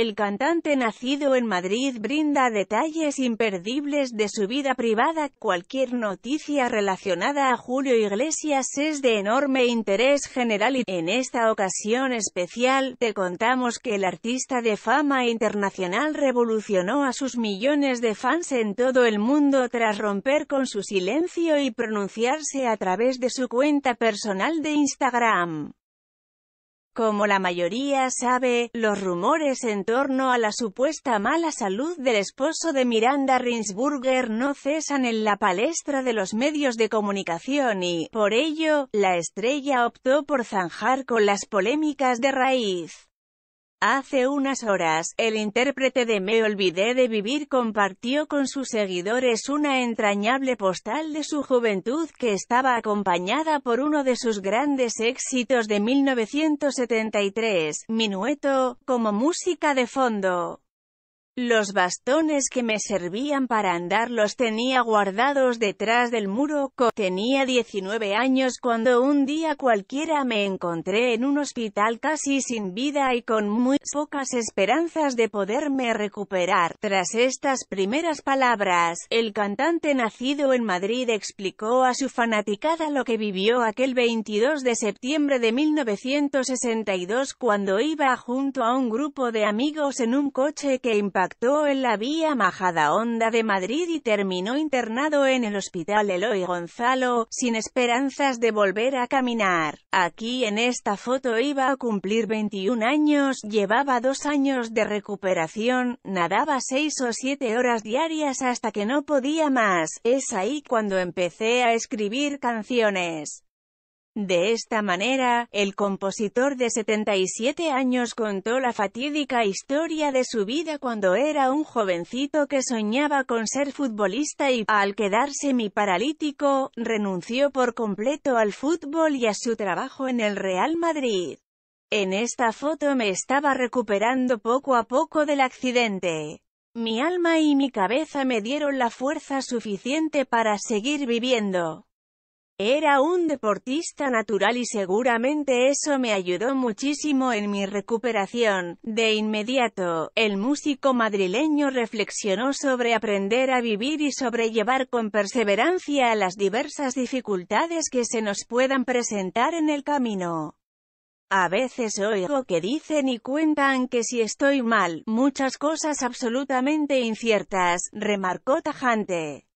El cantante nacido en Madrid brinda detalles imperdibles de su vida privada. Cualquier noticia relacionada a Julio Iglesias es de enorme interés general y en esta ocasión especial te contamos que el artista de fama internacional revolucionó a sus millones de fans en todo el mundo tras romper con su silencio y pronunciarse a través de su cuenta personal de Instagram. Como la mayoría sabe, los rumores en torno a la supuesta mala salud del esposo de Miranda Rinsburger no cesan en la palestra de los medios de comunicación y, por ello, la estrella optó por zanjar con las polémicas de raíz. Hace unas horas, el intérprete de Me Olvidé de Vivir compartió con sus seguidores una entrañable postal de su juventud que estaba acompañada por uno de sus grandes éxitos de 1973, Minueto, como música de fondo. Los bastones que me servían para andar los tenía guardados detrás del muro. Tenía 19 años cuando un día cualquiera me encontré en un hospital casi sin vida y con muy pocas esperanzas de poderme recuperar. Tras estas primeras palabras, el cantante nacido en Madrid explicó a su fanaticada lo que vivió aquel 22 de septiembre de 1962 cuando iba junto a un grupo de amigos en un coche que impactó en la vía Majada Onda de Madrid y terminó internado en el hospital Eloy Gonzalo, sin esperanzas de volver a caminar. Aquí en esta foto iba a cumplir 21 años, llevaba dos años de recuperación, nadaba seis o siete horas diarias hasta que no podía más, es ahí cuando empecé a escribir canciones. De esta manera, el compositor de 77 años contó la fatídica historia de su vida cuando era un jovencito que soñaba con ser futbolista y, al quedarse mi paralítico, renunció por completo al fútbol y a su trabajo en el Real Madrid. En esta foto me estaba recuperando poco a poco del accidente. Mi alma y mi cabeza me dieron la fuerza suficiente para seguir viviendo. Era un deportista natural y seguramente eso me ayudó muchísimo en mi recuperación. De inmediato, el músico madrileño reflexionó sobre aprender a vivir y sobrellevar con perseverancia las diversas dificultades que se nos puedan presentar en el camino. A veces oigo que dicen y cuentan que si estoy mal, muchas cosas absolutamente inciertas, remarcó tajante.